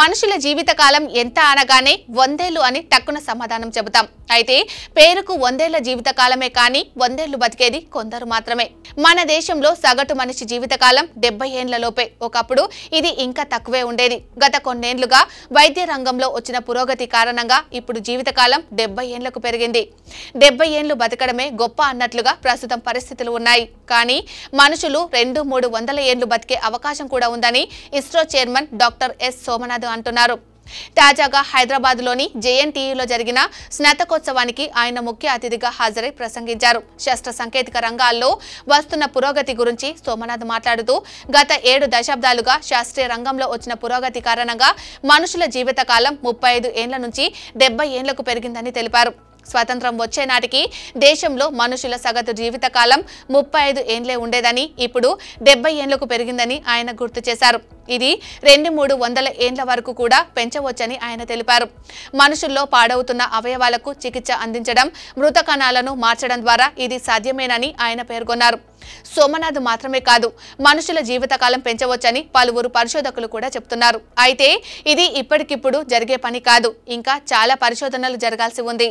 మనుషుల జీవితకాలం ఎంత అనగానే వందేళ్లు అని టక్కున సమాధానం చెబుతాం అయితే పేరుకు వందేళ్ల జీవితకాలమే కానీ వందేళ్లు బతికేది కొందరు మాత్రమే మన దేశంలో సగటు మనిషి జీవితకాలం డెబ్బై ఏండ్లలోపే ఒకప్పుడు ఇది ఇంకా తక్కువే ఉండేది గత కొన్నేండ్లుగా వైద్య రంగంలో వచ్చిన పురోగతి కారణంగా ఇప్పుడు జీవితకాలం డెబ్బై ఏండ్లకు పెరిగింది డెబ్బై ఏండ్లు బతకడమే గొప్ప అన్నట్లుగా ప్రస్తుతం పరిస్థితులు ఉన్నాయి కానీ మనుషులు రెండు మూడు వందల ఏండ్లు బతికే అవకాశం కూడా ఉందని ISRO chairman doctor S Somanath ఉన్నది అంటున్నారు తాజాగా హైదరాబాద్ లోని జేఎన్టీయులో జరిగిన స్నాతకోత్సవానికి ఆయన ముఖ్య అతిథిగా హాజరై ప్రసంగించారు శస్త్ర సాంకేతిక రంగాల్లో వస్తున్న పురోగతి గురించి సోమనాథ్ మాట్లాడుతూ గత ఏడు దశాబ్దాలుగా శాస్త్రీయ రంగంలో వచ్చిన పురోగతి కారణంగా మనుషుల జీవితకాలం ముప్పై ఐదు ఏళ్ల నుంచి డెబ్బై ఏళ్లకు పెరిగిందని తెలిపారు స్వాతంత్రం వచ్చే నాటికి దేశంలో మనుషుల సగటు జీవితకాలం ముప్పై ఐదు ఏండ్లే ఉండేదని ఇప్పుడు డెబ్బై ఏండ్లకు పెరిగిందని ఆయన గుర్తు చేశారు ఇది రెండు మూడు వందల ఏండ్ల వరకు కూడా పెంచవచ్చని ఆయన తెలిపారు మనుషుల్లో పాడవుతున్న అవయవాలకు చికిత్స అందించడం మృత కణాలను మార్చడం ద్వారా ఇది సాధ్యమేనని ఆయన పేర్కొన్నారు సోమనాథ్ మాత్రమే కాదు మనుషుల జీవితకాలం పెంచవచ్చని పలువురు పరిశోధకులు కూడా చెప్తున్నారు అయితే ఇది ఇప్పటికిప్పుడు జరిగే పని కాదు ఇంకా చాలా పరిశోధనలు జరగాల్సి ఉంది